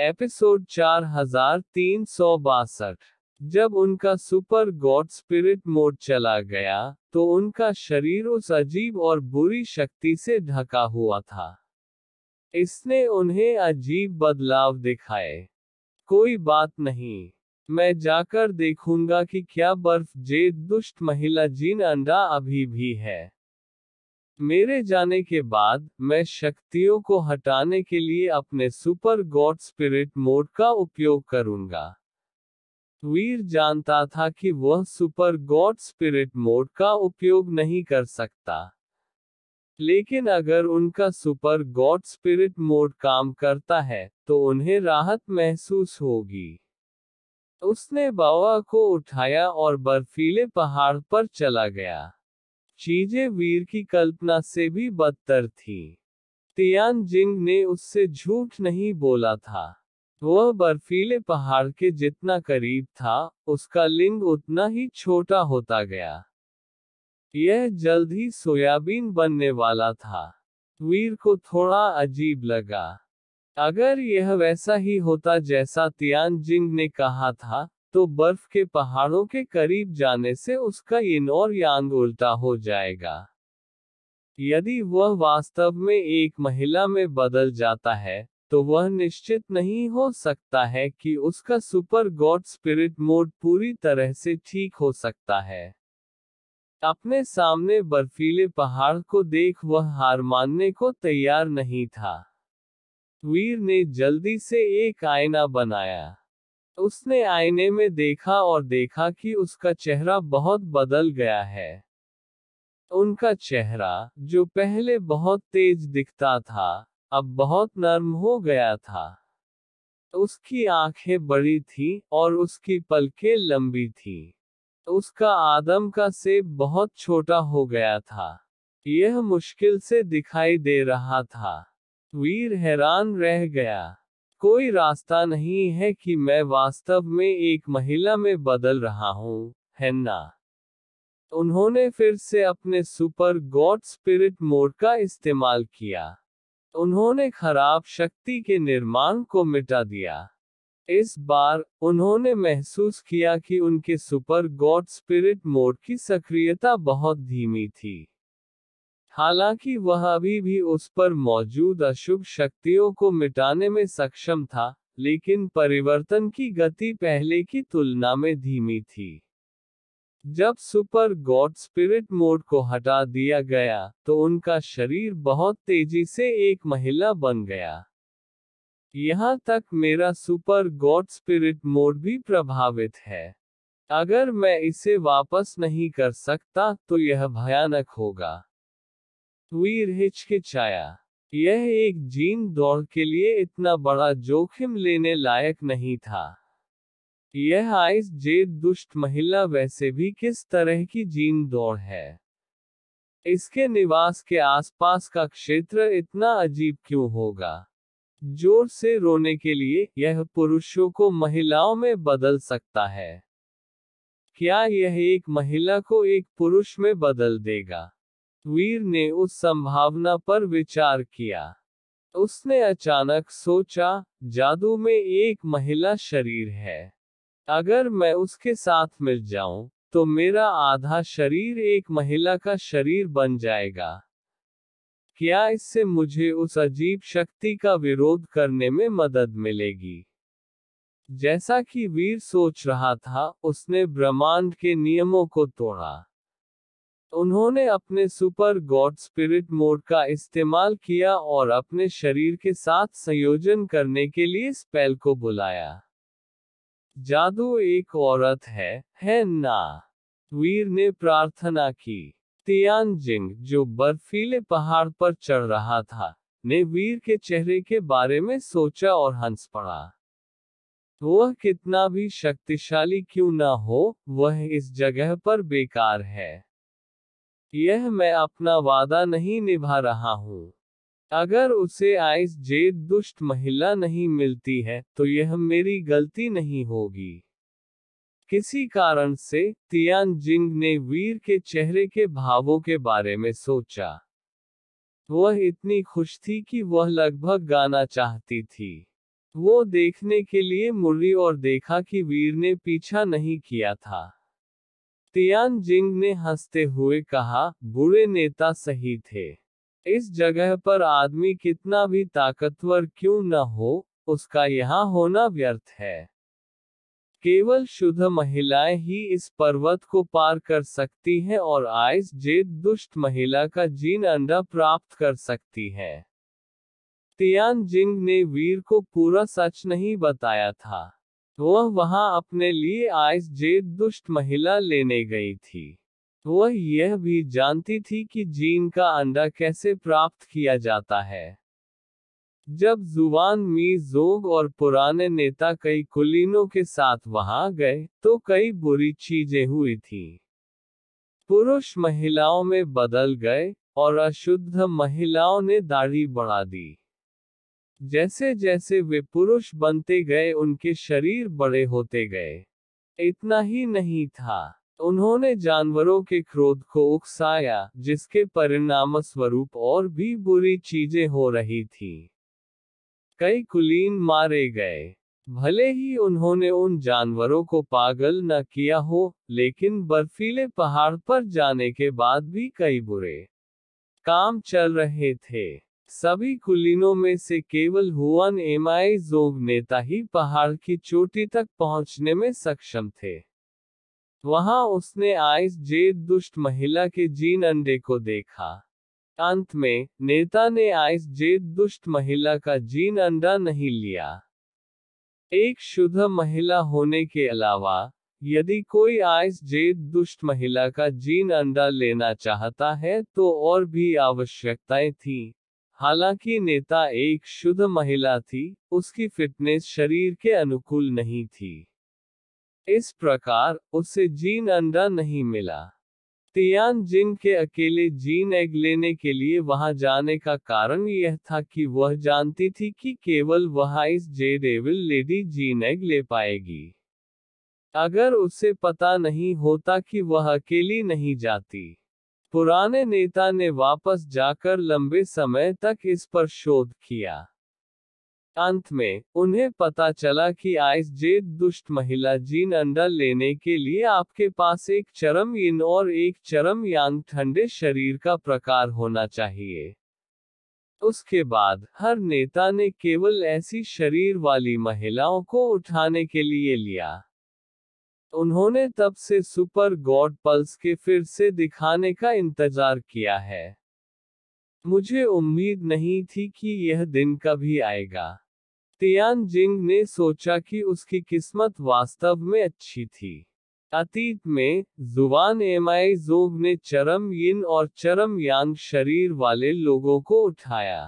Episode चार हजार तीन सौ बासठ जब उनका सुपर गॉड स्पिरिट मोड चला गया तो उनका शरीर उस अजीब और बुरी शक्ति से ढका हुआ था इसने उन्हें अजीब बदलाव दिखाए कोई बात नहीं मैं जाकर देखूंगा कि क्या बर्फ जेद दुष्ट महिला जीन अंडा अभी भी है मेरे जाने के बाद मैं शक्तियों को हटाने के लिए अपने सुपर गॉड स्पिरिट मोड का उपयोग करूंगा वीर जानता था कि वह सुपर गॉड स्पिरिट मोड का उपयोग नहीं कर सकता लेकिन अगर उनका सुपर गॉड स्पिरिट मोड काम करता है तो उन्हें राहत महसूस होगी उसने बाबा को उठाया और बर्फीले पहाड़ पर चला गया चीजें वीर की कल्पना से भी बदतर थी तियान जिंग ने उससे झूठ नहीं बोला था वह बर्फीले पहाड़ के जितना करीब था उसका लिंग उतना ही छोटा होता गया यह जल्द ही सोयाबीन बनने वाला था वीर को थोड़ा अजीब लगा अगर यह वैसा ही होता जैसा तियान जिंग ने कहा था तो बर्फ के पहाड़ों के करीब जाने से उसका इन और यांग उल्टा हो जाएगा यदि वह वास्तव में एक महिला में बदल जाता है तो वह निश्चित नहीं हो सकता है कि उसका सुपर गॉड स्पिरिट मोड पूरी तरह से ठीक हो सकता है अपने सामने बर्फीले पहाड़ को देख वह हार मानने को तैयार नहीं था वीर ने जल्दी से एक आईना बनाया उसने आईने में देखा और देखा कि उसका चेहरा बहुत बदल गया है उनका चेहरा जो पहले बहुत तेज दिखता था अब बहुत नर्म हो गया था उसकी आंखें बड़ी थी और उसकी पलकें लंबी थी उसका आदम का सेब बहुत छोटा हो गया था यह मुश्किल से दिखाई दे रहा था वीर हैरान रह गया कोई रास्ता नहीं है कि मैं वास्तव में एक महिला में बदल रहा हूँ है ना उन्होंने फिर से अपने सुपर गॉड स्पिरिट मोड का इस्तेमाल किया उन्होंने खराब शक्ति के निर्माण को मिटा दिया इस बार उन्होंने महसूस किया कि उनके सुपर गॉड स्पिरिट मोड की सक्रियता बहुत धीमी थी हालांकि वह अभी भी उस पर मौजूद अशुभ शक्तियों को मिटाने में सक्षम था लेकिन परिवर्तन की गति पहले की तुलना में धीमी थी जब सुपर गॉड स्पिरिट मोड को हटा दिया गया तो उनका शरीर बहुत तेजी से एक महिला बन गया यहाँ तक मेरा सुपर गॉड स्पिरिट मोड भी प्रभावित है अगर मैं इसे वापस नहीं कर सकता तो यह भयानक होगा तस्वीर हिचकिचाया यह एक जीन दौड़ के लिए इतना बड़ा जोखिम लेने लायक नहीं था यह आइस जे दुष्ट महिला वैसे भी किस तरह की जीन दौड़ है इसके निवास के आसपास का क्षेत्र इतना अजीब क्यों होगा जोर से रोने के लिए यह पुरुषों को महिलाओं में बदल सकता है क्या यह एक महिला को एक पुरुष में बदल देगा वीर ने उस संभावना पर विचार किया उसने अचानक सोचा जादू में एक महिला शरीर है अगर मैं उसके साथ मिल जाऊं तो मेरा आधा शरीर एक महिला का शरीर बन जाएगा क्या इससे मुझे उस अजीब शक्ति का विरोध करने में मदद मिलेगी जैसा कि वीर सोच रहा था उसने ब्रह्मांड के नियमों को तोड़ा उन्होंने अपने सुपर गॉड स्पिरिट मोड का इस्तेमाल किया और अपने शरीर के साथ संयोजन करने के लिए स्पेल को बुलाया जादू एक औरत है है ना वीर ने प्रार्थना की तियान जिंग जो बर्फीले पहाड़ पर चढ़ रहा था ने वीर के चेहरे के बारे में सोचा और हंस पड़ा वह कितना भी शक्तिशाली क्यों ना हो वह इस जगह पर बेकार है यह मैं अपना वादा नहीं निभा रहा हूँ अगर उसे आइस जेद दुष्ट महिला नहीं मिलती है तो यह मेरी गलती नहीं होगी किसी कारण से तियान जिंग ने वीर के चेहरे के भावों के बारे में सोचा वह इतनी खुश थी कि वह लगभग गाना चाहती थी वो देखने के लिए मुड़ी और देखा कि वीर ने पीछा नहीं किया था तियान जिंग ने हंसते हुए कहा बुरे नेता सही थे इस जगह पर आदमी कितना भी ताकतवर क्यों न हो उसका यहाँ होना व्यर्थ है केवल शुद्ध महिलाएं ही इस पर्वत को पार कर सकती हैं और आइस जेद दुष्ट महिला का जीन अंडा प्राप्त कर सकती हैं। तियान जिंग ने वीर को पूरा सच नहीं बताया था वह तो वहां अपने लिए आयस जेद दुष्ट महिला लेने गई थी वह तो यह भी जानती थी कि जीन का अंडा कैसे प्राप्त किया जाता है जब जुबान मी जोग और पुराने नेता कई कुलीनों के साथ वहां गए तो कई बुरी चीजें हुई थी पुरुष महिलाओं में बदल गए और अशुद्ध महिलाओं ने दाढ़ी बढ़ा दी जैसे जैसे वे पुरुष बनते गए उनके शरीर बड़े होते गए इतना ही नहीं था उन्होंने जानवरों के क्रोध को उकसाया जिसके परिणाम स्वरूप और भी बुरी चीजें हो रही थी कई कुलीन मारे गए भले ही उन्होंने उन जानवरों को पागल न किया हो लेकिन बर्फीले पहाड़ पर जाने के बाद भी कई बुरे काम चल रहे थे सभी कुलीनों में से केवल हुआन एमाई जोग नेता ही पहाड़ की चोटी तक पहुंचने में सक्षम थे वहां उसने आइस जेद दुष्ट महिला के जीन अंडे को देखा अंत में नेता ने आइस जेद दुष्ट महिला का जीन अंडा नहीं लिया एक शुद्ध महिला होने के अलावा यदि कोई आइस जेद दुष्ट महिला का जीन अंडा लेना चाहता है तो और भी आवश्यकताएं थीं, हालांकि नेता एक शुद्ध महिला थी उसकी फिटनेस शरीर के अनुकूल नहीं थी इस प्रकार उसे जीन अंडा नहीं मिला तियान जिन के अकेले जीन एग लेने के लिए वहां जाने का कारण यह था कि वह जानती थी कि केवल वह इस जे डेविल लेडी जीन एग ले पाएगी अगर उसे पता नहीं होता कि वह अकेली नहीं जाती पुराने नेता ने वापस जाकर लंबे समय तक इस पर शोध किया अंत में उन्हें पता चला कि आइस आइसजेट दुष्ट महिला जीन अंडा लेने के लिए आपके पास एक चरम इन और एक चरम यांग ठंडे शरीर का प्रकार होना चाहिए उसके बाद हर नेता ने केवल ऐसी शरीर वाली महिलाओं को उठाने के लिए लिया उन्होंने तब से सुपर गॉड पल्स के फिर से दिखाने का इंतजार किया है मुझे उम्मीद नहीं थी कि यह दिन कभी आएगा तियान जिंग ने सोचा कि उसकी किस्मत वास्तव में अच्छी थी अतीत में जुबान एमआई जोग ने चरम यिन और चरम यांग शरीर वाले लोगों को उठाया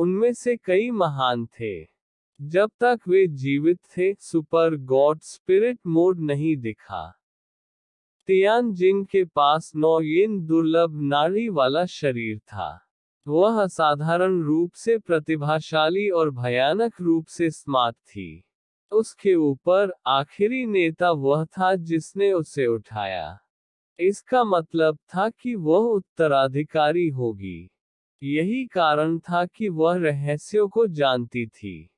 उनमें से कई महान थे जब तक वे जीवित थे सुपर गॉड स्पिरिट मोड नहीं दिखा तियान जिंग के पास नौ इन दुर्लभ नाड़ी वाला शरीर था वह असाधारण रूप से प्रतिभाशाली और भयानक रूप से स्मार्ट थी उसके ऊपर आखिरी नेता वह था जिसने उसे उठाया इसका मतलब था कि वह उत्तराधिकारी होगी यही कारण था कि वह रहस्यों को जानती थी